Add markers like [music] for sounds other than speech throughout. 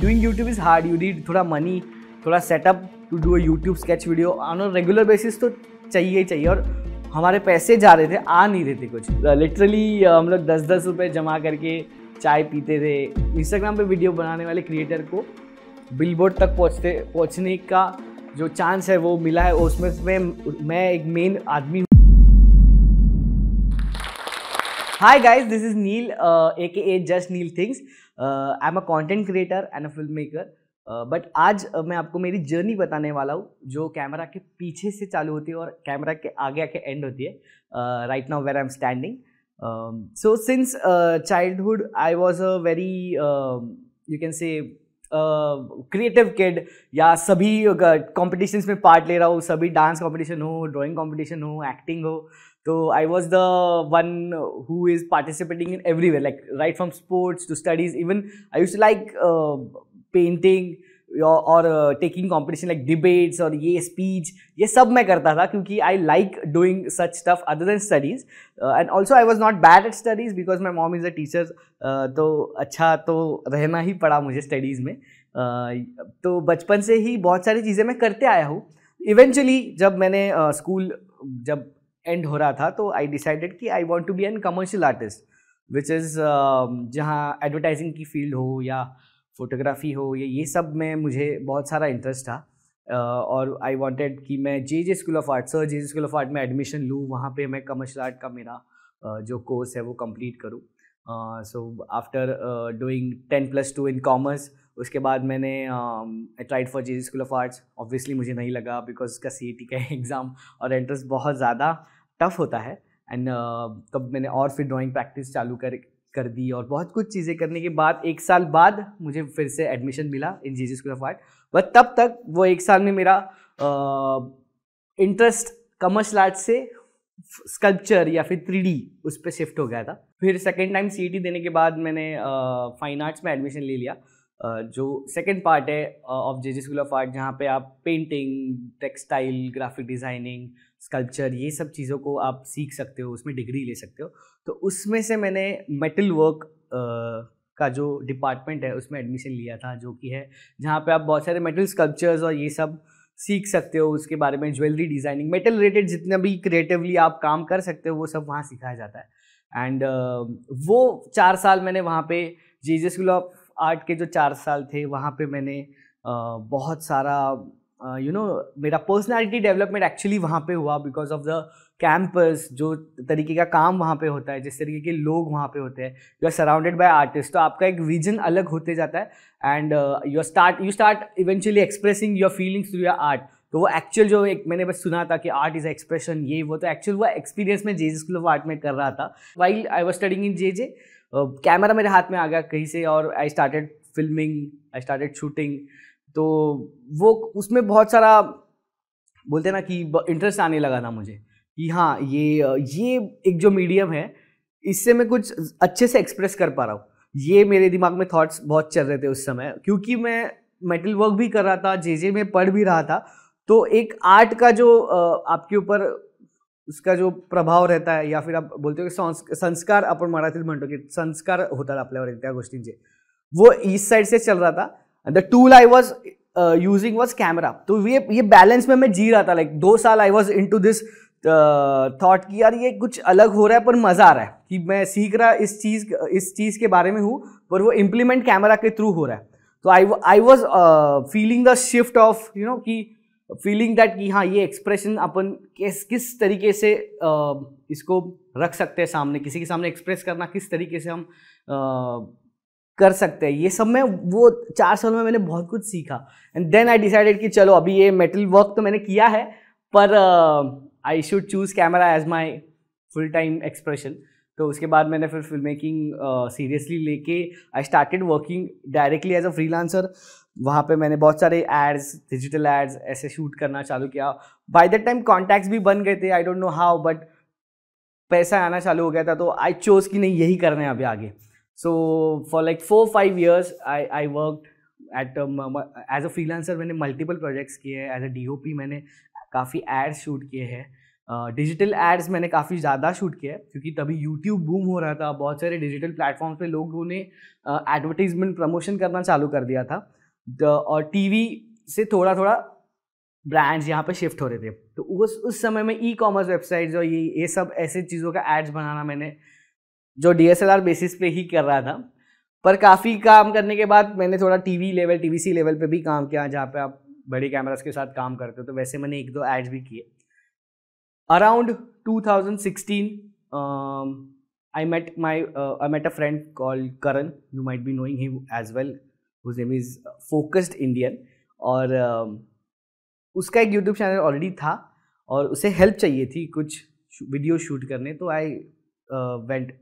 Doing YouTube is hard you need थोड़ा money थोड़ा setup to do a YouTube sketch video on regular basis तो चाहिए ही चाहिए और हमारे पैसे जा रहे थे आ नहीं रहे थे कुछ लिटरली uh, uh, हम लोग दस दस रुपये जमा करके चाय पीते थे इंस्टाग्राम पे वीडियो बनाने वाले क्रिएटर को बिलबोर्ड तक पहुँचते पहुँचने का जो चांस है वो मिला है उसमें मैं मैं एक मेन आदमी Hi guys, this is Neil, uh, aka Just Neil Things. Uh, I'm a content creator and a filmmaker. But uh, but आज uh, मैं आपको मेरी जर्नी बताने वाला हूँ जो कैमरा के पीछे से चालू होती है और कैमरा के आगे आके एंड होती है right now where I am standing so since childhood I was a very you can say creative kid या सभी कॉम्पिटिशन्स में पार्ट ले रहा हूँ सभी डांस कॉम्पिटिशन हो ड्राइंग कॉम्पिटिशन हो एक्टिंग हो तो I was the one who is participating in everywhere like right from sports to studies even I use like painting और टेकिंग कॉम्पिटिशन लाइक डिबेट्स और ये स्पीच ये सब मैं करता था क्योंकि I like doing such stuff other than studies and also I was not bad at studies because my mom is a teacher तो अच्छा तो रहना ही पड़ा मुझे स्टडीज़ में uh, तो बचपन से ही बहुत सारी चीज़ें मैं करते आया हूँ इवेंचुअली जब मैंने स्कूल uh, जब एंड हो रहा था तो आई डिसाइडेड कि I want to be an commercial artist which is जहाँ एडवर्टाइजिंग की फील्ड हो या uh, फोटोग्राफी हो या ये सब में मुझे बहुत सारा इंटरेस्ट था और आई वॉन्टेड कि मैं J J school of art Sir J J school of art में एडमिशन लूँ वहाँ पे मैं कमर्शल आर्ट का मेरा जो कोर्स है वो कंप्लीट करूँ so after doing ten plus two in commerce उसके बाद मैंने I tried for J J school of arts obviously मुझे नहीं लगा बिकॉज उसका सी टी e का एग्ज़ाम [laughs] और एंट्रेंस बहुत ज़्यादा टफ होता है एंड uh, तब मैंने और फिर ड्राइंग प्रैक्टिस चालू कर कर दी और बहुत कुछ चीज़ें करने के बाद एक साल बाद मुझे फिर से एडमिशन मिला in J J school of art but तब तक वो एक साल में मेरा इंटरेस्ट कमर्शल आर्ट से स्कल्पचर या फिर थ्री उस पर शिफ्ट हो गया था फिर सेकेंड टाइम सी देने के बाद मैंने फ़ाइन आर्ट्स में एडमिशन ले लिया जो सेकेंड पार्ट है of J J school of art जहाँ पे आप painting textile graphic designing sculpture ये सब चीज़ों को आप सीख सकते हो उसमें डिग्री ले सकते हो तो उसमें से मैंने मेटल वर्क का जो डिपार्टमेंट है उसमें एडमिशन लिया था जो कि है जहाँ पे आप बहुत सारे मेटल स्कल्पचर्स और ये सब सीख सकते हो उसके बारे में ज्वेलरी डिज़ाइनिंग मेटल रिलेटेड जितना भी क्रिएटिवली आप काम कर सकते हो वो सब वहाँ सिखाया जाता है एंड uh, वो चार साल मैंने वहाँ पे J J school of art के जो चार साल थे वहाँ पे मैंने बहुत सारा यू नो मेरा पर्सनालिटी डेवलपमेंट एक्चुअली वहाँ पे हुआ बिकॉज ऑफ द कैंपस जो तरीके का काम वहाँ पे होता है जिस तरीके के लोग वहाँ पे होते हैं you are surrounded by artist तो आपका एक विजन अलग होते जाता है and you start you start eventually expressing your feelings through your art तो वो एक्चुअल जो एक मैंने बस सुना था कि आर्ट इज़ एक्सप्रेशन ये वो तो एक्चुअल वो एक्सपीरियंस में J J school of art में कर रहा था while I was studying in J J camera मेरे हाथ में आ गया कहीं से और I started filming I started shooting तो वो उसमें बहुत सारा बोलते हैं ना कि इंटरेस्ट आने लगा था मुझे कि हाँ ये ये एक जो मीडियम है इससे मैं कुछ अच्छे से एक्सप्रेस कर पा रहा हूँ ये मेरे दिमाग में थॉट्स बहुत चल रहे थे उस समय क्योंकि मैं मेटल वर्क भी कर रहा था जे जे में पढ़ भी रहा था तो एक आर्ट का जो आपके ऊपर उसका जो प्रभाव रहता है या फिर आप बोलते हो कि संस्कार अपन मराठीत म्हणतो की संस्कार होतात आपल्यावर त्या गोष्टींचे वो ईस्ट साइड से चल रहा था the tool I was using was camera तो ये ये बैलेंस में मैं जी रहा था लाइक दो साल I was into this thought कि यार ये कुछ अलग हो रहा है पर मज़ा आ रहा है कि मैं सीख रहा इस चीज़ इस चीज़ के बारे में हूँ पर वो इम्प्लीमेंट कैमरा के थ्रू हो रहा है तो I I was feeling the shift of you know कि फीलिंग दैट कि हाँ ये एक्सप्रेशन अपन किस किस तरीके से इसको रख सकते हैं सामने किसी के सामने एक्सप्रेस करना किस तरीके से हम कर सकते हैं ये सब मैं वो चार साल में मैंने बहुत कुछ सीखा एंड देन आई डिसाइडेड कि चलो अभी ये मेटल वर्क तो मैंने किया है पर I should choose camera as my full time expression तो उसके बाद मैंने फिर फिल्म मेकिंग सीरियसली लेके I started working directly as a freelancer वहाँ पे मैंने बहुत सारे एड्स डिजिटल एड्स ऐसे शूट करना चालू किया बाय दैट टाइम कॉन्टैक्ट्स भी बन गए थे I don't know how but पैसा आना चालू हो गया था तो आई चोज कि नहीं यही करना है अभी आगे so for like four five years I I work at as a freelancer मैंने मल्टीपल प्रोजेक्ट्स किए हैं एज अ डी मैंने काफ़ी एड्स शूट किए हैं डिजिटल एड्स मैंने काफ़ी ज़्यादा शूट किया है क्योंकि तभी यूट्यूब बूम हो रहा था बहुत सारे डिजिटल प्लेटफॉर्म्स पे लोगों ने एडवर्टीजमेंट प्रमोशन करना चालू कर दिया था और टीवी से थोड़ा थोड़ा ब्रांड्स यहाँ पे शिफ्ट हो रहे थे तो उस उस समय में ई कॉमर्स वेबसाइट्स और ये ये सब ऐसे चीज़ों का एड्स बनाना मैंने जो डी बेसिस पे ही कर रहा था पर काफ़ी काम करने के बाद मैंने थोड़ा टीवी लेवल टीवीसी लेवल पे भी काम किया जहाँ पे आप बड़े कैमराज के साथ काम करते हो तो वैसे मैंने एक दो एड्स भी किए around sixteen I met my I met a friend call Karan you might be knowing him as well whose name is focused Indian और um, उसका एक यूट्यूब चैनल ऑलरेडी था और उसे हेल्प चाहिए थी कुछ वीडियो शूट करने तो आई वेंट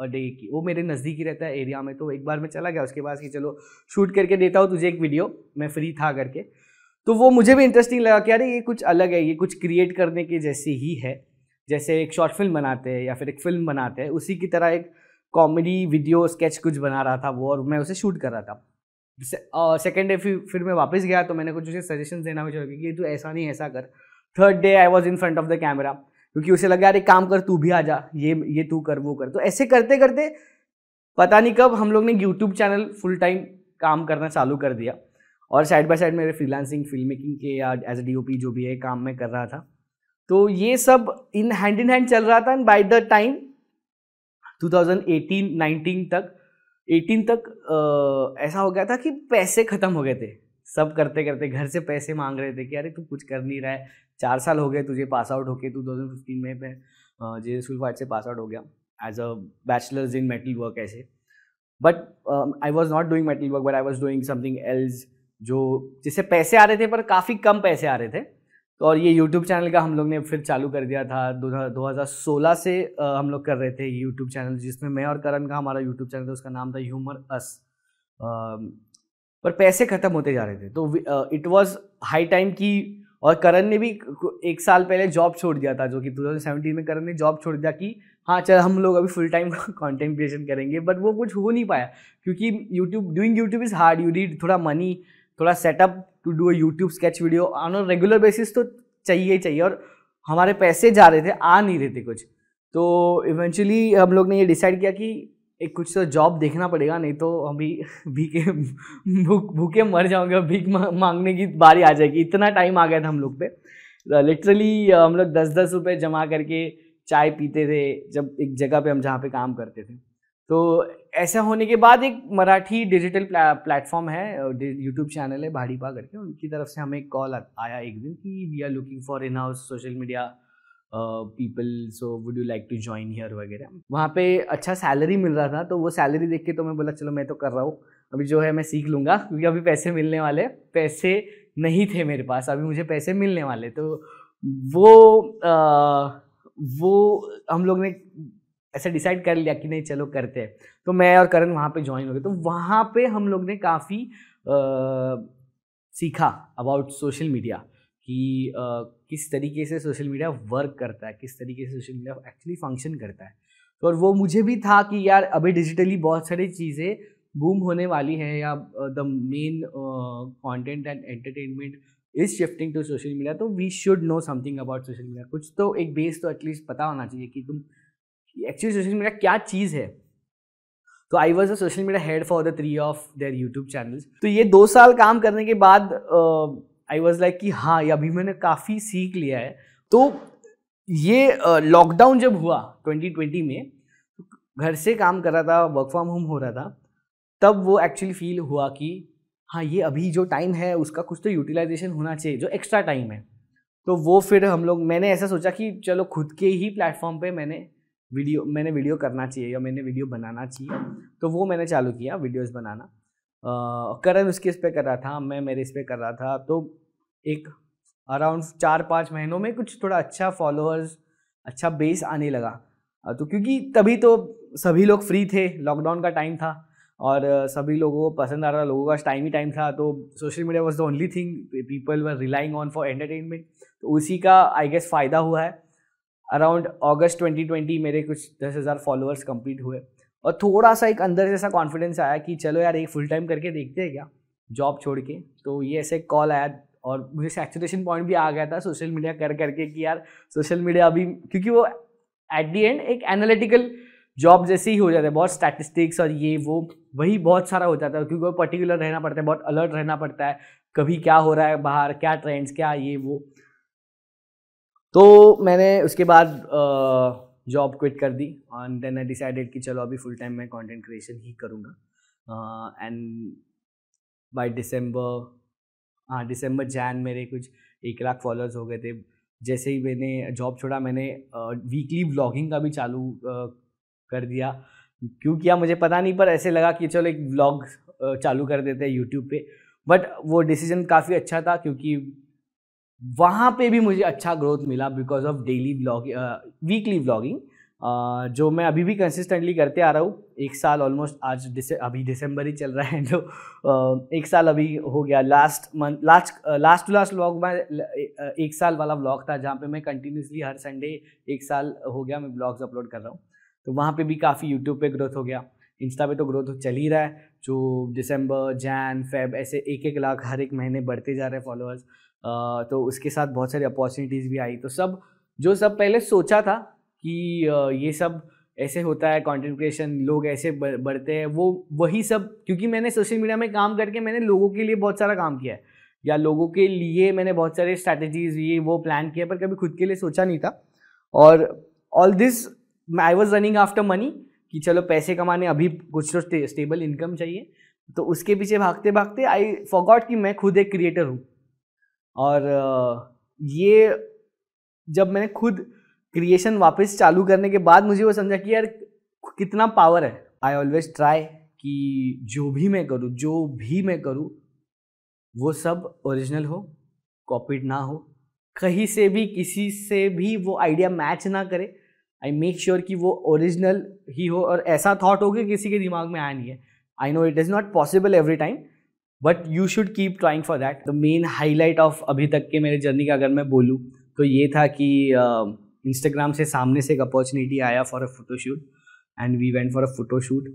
अ डे की वो मेरे नज़दीक ही रहता है एरिया में तो एक बार मैं चला गया उसके पास कि चलो शूट करके देता हूँ तुझे एक वीडियो मैं फ्री था करके तो वो मुझे भी इंटरेस्टिंग लगा कि अरे ये कुछ अलग है ये कुछ क्रिएट करने के जैसे ही है जैसे एक शॉर्ट फिल्म बनाते हैं या फिर एक फिल्म बनाते हैं उसी की तरह एक कॉमेडी वीडियो स्केच कुछ बना रहा था वो और मैं उसे शूट कर रहा था सेकेंड डे फिर फिर मैं वापस गया तो मैंने कुछ उसे सजेशन देना भी चाहिए कि तू ऐसा नहीं ऐसा कर third day I was in front of the camera क्योंकि उसे लगा अरे काम कर तू भी आ जा ये ये तू कर वो कर तो ऐसे करते करते पता नहीं कब हम लोग ने यूट्यूब चैनल फुल टाइम काम करना चालू कर दिया और साइड बाय साइड मेरे फ्रीलांसिंग फिल्म मेकिंग के या एज ए डी जो भी है काम मैं कर रहा था तो ये सब इन हैंड इन हैंड चल रहा था एंड बाय द टाइम 2018-19 तक एटीन तक आ, ऐसा हो गया था कि पैसे ख़त्म हो गए थे सब करते करते घर से पैसे मांग रहे थे कि अरे तू कुछ कर नहीं रहा है चार साल हो गए तुझे पास आउट होके तू 2015 में पे जे स्कूल फाइट से पास आउट हो गया as a bachelors in metal work ऐसे but I was not doing metal work but I was doing something else जो जिससे पैसे आ रहे थे पर काफ़ी कम पैसे आ रहे थे तो और ये यूट्यूब चैनल का हम लोग ने फिर चालू कर दिया था सोलह से हम लोग कर रहे थे यूट्यूब चैनल जिसमें मैं और करण का हमारा यूट्यूब चैनल था उसका नाम था ह्यूमर अस पर पैसे ख़त्म होते जा रहे थे तो इट वॉज़ हाई टाइम की और करण ने भी एक साल पहले जॉब छोड़ दिया था जो कि 2017 में करण ने जॉब छोड़ दिया कि हाँ चल हम लोग अभी फुल टाइम कंटेंट क्रिएशन करेंगे बट वो कुछ हो नहीं पाया क्योंकि YouTube doing YouTube is hard you read थोड़ा मनी थोड़ा setup to do a YouTube sketch video on a regular basis तो चाहिए ही चाहिए और हमारे पैसे जा रहे थे आ नहीं रहे थे कुछ तो इवेंचुअली हम लोग ने ये डिसाइड किया कि एक कुछ तो जॉब देखना पड़ेगा नहीं तो अभी [laughs] भीखे भूख भूखे मर जाओगे भीख मांगने की बारी आ जाएगी इतना टाइम आ गया था हम लोग पे लिटरली uh, uh, हम लोग दस दस रुपये जमा करके चाय पीते थे जब एक जगह पे हम जहाँ पे काम करते थे तो ऐसा होने के बाद एक मराठी डिजिटल प्लेटफॉर्म है यूट्यूब चैनल है भाड़ी पा करके उनकी तरफ से हमें एक कॉल आया एक दिन कि we are looking for in house social media people so would you like to join here वगैरह वहाँ पे अच्छा सैलरी मिल रहा था तो वो सैलरी देख के तो मैं बोला चलो मैं तो कर रहा हूँ अभी जो है मैं सीख लूँगा क्योंकि अभी पैसे मिलने वाले पैसे नहीं थे मेरे पास अभी मुझे पैसे मिलने वाले तो वो आ, वो हम लोग ने ऐसे डिसाइड कर लिया कि नहीं चलो करते हैं तो मैं और करण वहाँ पे ज्वाइन हो गए तो वहाँ पे हम लोग ने काफ़ी सीखा अबाउट सोशल मीडिया कि आ, किस तरीके से सोशल मीडिया वर्क करता है किस तरीके से सोशल मीडिया एक्चुअली फंक्शन करता है तो और वो मुझे भी था कि यार अभी डिजिटली बहुत सारी चीज़ें बूम होने वाली हैं या the main content and entertainment is shifting to social media तो we should know something about social media कुछ तो एक बेस तो एटलीस्ट पता होना चाहिए कि तुम एक्चुअली सोशल मीडिया क्या चीज़ है तो I was a social media head for the three of their YouTube channels तो ये दो साल काम करने के बाद आई वॉज लाइक कि हाँ ये अभी मैंने काफ़ी सीख लिया है तो ये लॉकडाउन uh, जब हुआ 2020 में घर से काम कर रहा था वर्क फ्रॉम होम हो रहा था तब वो एक्चुअली फील हुआ कि हाँ ये अभी जो टाइम है उसका कुछ तो यूटिलाइजेशन होना चाहिए जो एक्स्ट्रा टाइम है तो वो फिर हम लोग मैंने ऐसा सोचा कि चलो खुद के ही प्लेटफॉर्म पे मैंने वीडियो मैंने वीडियो करना चाहिए या मैंने वीडियो बनाना चाहिए तो वो मैंने चालू किया वीडियोस बनाना करण उसके इस पर कर रहा था मैं मेरे इस पर कर रहा था तो एक अराउंड चार पाँच महीनों में कुछ थोड़ा अच्छा फॉलोअर्स अच्छा बेस आने लगा तो क्योंकि तभी तो सभी लोग फ्री थे लॉकडाउन का टाइम था और सभी लोगों को पसंद आ रहा लोगों का टाइम ही टाइम था तो social media was the only thing people were relying on for entertainment तो उसी का आई गेस फ़ायदा हुआ है अराउंड अगस्त 2020 मेरे कुछ दस हज़ार फॉलोअर्स कंप्लीट हुए और थोड़ा सा एक अंदर जैसा कॉन्फिडेंस आया कि चलो यार एक फुल टाइम करके देखते हैं क्या जॉब छोड़ के तो ये ऐसे कॉल आया और मुझे सैचुरेशन पॉइंट भी आ गया था सोशल मीडिया कर करके कि यार सोशल मीडिया अभी क्योंकि वो एट दी एंड एक एनालिटिकल जॉब जैसे ही हो जाता है बहुत स्टैटिस्टिक्स और ये वो वही बहुत सारा हो जाता है क्योंकि वो पर्टिकुलर रहना पड़ता है बहुत अलर्ट रहना पड़ता है कभी क्या हो रहा है बाहर क्या ट्रेंड्स क्या ये वो तो मैंने उसके बाद जॉब क्विट कर दी एंड देन आई डिसाइडेड कि चलो अभी फुल टाइम मैं कंटेंट क्रिएशन ही करूँगा एंड बाय दिसंबर हाँ दिसंबर जैन मेरे कुछ एक लाख फॉलोअर्स हो गए थे जैसे ही मैंने जॉब छोड़ा मैंने वीकली व्लॉगिंग का भी चालू कर दिया क्यों किया मुझे पता नहीं पर ऐसे लगा कि चलो एक व्लॉग चालू कर देते हैं यूट्यूब पे बट वो डिसीजन काफ़ी अच्छा था क्योंकि वहाँ पे भी मुझे अच्छा ग्रोथ मिला because of daily blog weekly blogging जो मैं अभी भी कंसिस्टेंटली करते आ रहा हूँ एक साल ऑलमोस्ट आज दिसे, अभी दिसंबर ही चल रहा है तो uh, एक साल अभी हो गया last month last last to last vlog में uh, एक साल वाला व्लॉग था जहाँ पे मैं कंटिन्यूसली हर संडे एक साल हो गया मैं ब्लॉग्स अपलोड कर रहा हूँ तो वहाँ पे भी काफ़ी यूट्यूब पे ग्रोथ हो गया इंस्टा पे तो ग्रोथ चल ही रहा है जो दिसंबर जैन फेब ऐसे एक एक लाख हर एक महीने बढ़ते जा रहे हैं फॉलोअर्स तो उसके साथ बहुत सारी अपॉर्चुनिटीज़ भी आई तो सब जो सब पहले सोचा था कि ये सब ऐसे होता है कंटेंट क्रिएशन लोग ऐसे बढ़ते हैं वो वही सब क्योंकि मैंने सोशल मीडिया में काम करके मैंने लोगों के लिए बहुत सारा काम किया है या लोगों के लिए मैंने बहुत सारे स्ट्रैटेजीज ये वो प्लान किया पर कभी खुद के लिए सोचा नहीं था और all this I was running after money कि चलो पैसे कमाने अभी कुछ तो स्टेबल इनकम चाहिए तो उसके पीछे भागते भागते आई फॉगॉट कि मैं खुद एक क्रिएटर हूँ और ये जब मैंने खुद क्रिएशन वापस चालू करने के बाद मुझे वो समझा कि यार कितना पावर है आई ऑलवेज ट्राई कि जो भी मैं करूँ जो भी मैं करूँ वो सब ओरिजिनल हो कॉपीड ना हो कहीं से भी किसी से भी वो आइडिया मैच ना करे आई मेक श्योर कि वो ओरिजिनल ही हो और ऐसा थॉट हो कि किसी के दिमाग में आया नहीं है I know it is not possible every time but you should keep trying for that the main highlight of अभी तक के मेरे जर्नी का अगर मैं बोलूँ तो ये था कि इंस्टाग्राम uh, से सामने से एक अपॉर्चुनिटी आया for a photoshoot and we went for a photoshoot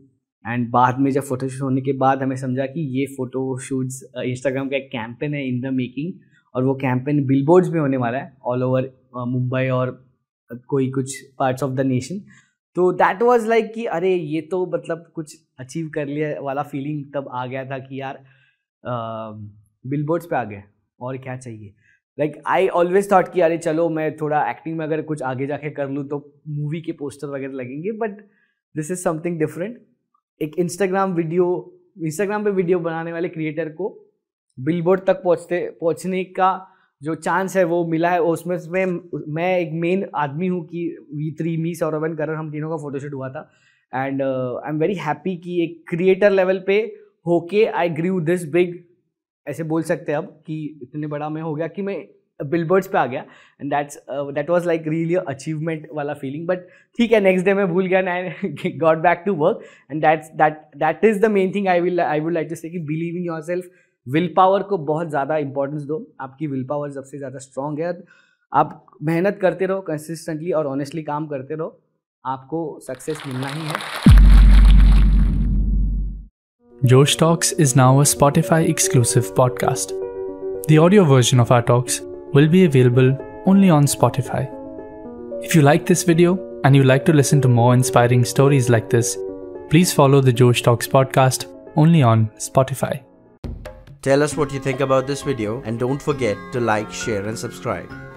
and बाद में जब फ़ोटोशूट होने के बाद हमें समझा कि ये फ़ोटोशूट्स इंस्टाग्राम का एक कैंपेन है इन द मेकिंग और वो कैंपेन बिलबोर्ड्स में होने वाला है ऑल ओवर मुंबई और कोई कुछ पार्ट्स ऑफ द नेशन तो दैट वाज लाइक कि अरे ये तो मतलब कुछ अचीव कर लिया वाला फीलिंग तब आ गया था कि यार बिल बोर्ड्स पे आ गए और क्या चाहिए लाइक आई ऑलवेज थाट कि अरे चलो मैं थोड़ा एक्टिंग में अगर कुछ आगे जाके कर लूँ तो मूवी के पोस्टर वगैरह लगेंगे but this is something different एक इंस्टाग्राम वीडियो इंस्टाग्राम पे वीडियो बनाने वाले क्रिएटर को बिलबोर्ड तक पहुँचते पहुँचने का जो चांस है वो मिला है उसमें मैं मैं एक मेन आदमी हूँ कि we three me Saurabh and Karan हम तीनों का फोटोशूट हुआ था and I am very happy कि एक क्रिएटर लेवल पे होके आई ग्रीव दिस बिग ऐसे बोल सकते हैं अब कि इतने बड़ा मैं हो गया कि मैं बिलबर्ड्स पे आ गया and that's that was like really achievement वाला फीलिंग बट ठीक है नेक्स्ट डे मैं भूल गया and got back to work and that's that that is the main thing I will I would like to say कि believe in yourself willpower को बहुत ज़्यादा इंपॉर्टेंस दो आपकी विल पावर सबसे ज़्यादा स्ट्रांग है आप मेहनत करते रहो कंसिस्टेंटली और ऑनेस्टली काम करते रहो आपको सक्सेस मिलना ही है Josh Talks is now a Spotify exclusive podcast. The audio version of our talks will be available only on Spotify. If you like this video and you like to listen to more inspiring stories like this, please follow the Josh Talks podcast only on Spotify. Tell us what you think about this video and don't forget to like, share and subscribe.